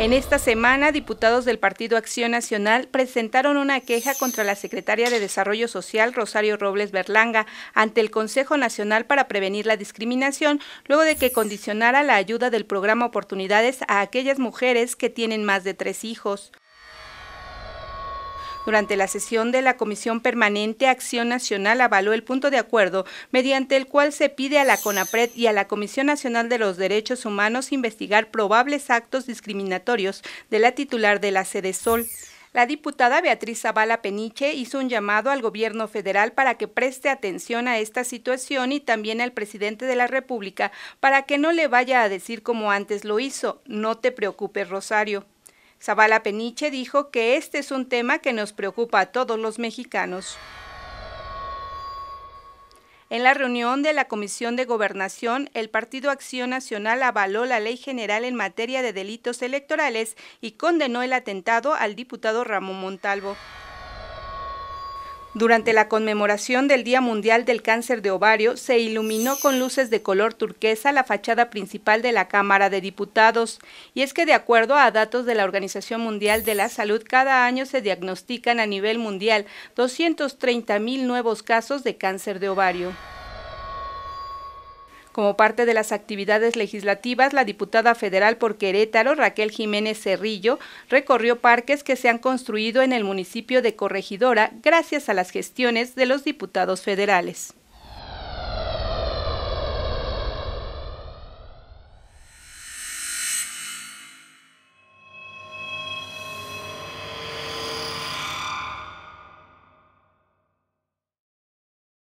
En esta semana, diputados del Partido Acción Nacional presentaron una queja contra la secretaria de Desarrollo Social, Rosario Robles Berlanga, ante el Consejo Nacional para Prevenir la Discriminación, luego de que condicionara la ayuda del programa Oportunidades a aquellas mujeres que tienen más de tres hijos. Durante la sesión de la Comisión Permanente Acción Nacional avaló el punto de acuerdo mediante el cual se pide a la CONAPRED y a la Comisión Nacional de los Derechos Humanos investigar probables actos discriminatorios de la titular de la sede Sol. La diputada Beatriz Zavala Peniche hizo un llamado al gobierno federal para que preste atención a esta situación y también al presidente de la República para que no le vaya a decir como antes lo hizo, no te preocupes Rosario. Zavala Peniche dijo que este es un tema que nos preocupa a todos los mexicanos. En la reunión de la Comisión de Gobernación, el Partido Acción Nacional avaló la ley general en materia de delitos electorales y condenó el atentado al diputado Ramón Montalvo. Durante la conmemoración del Día Mundial del Cáncer de Ovario, se iluminó con luces de color turquesa la fachada principal de la Cámara de Diputados. Y es que de acuerdo a datos de la Organización Mundial de la Salud, cada año se diagnostican a nivel mundial 230 mil nuevos casos de cáncer de ovario. Como parte de las actividades legislativas, la diputada federal por Querétaro, Raquel Jiménez Cerrillo, recorrió parques que se han construido en el municipio de Corregidora gracias a las gestiones de los diputados federales.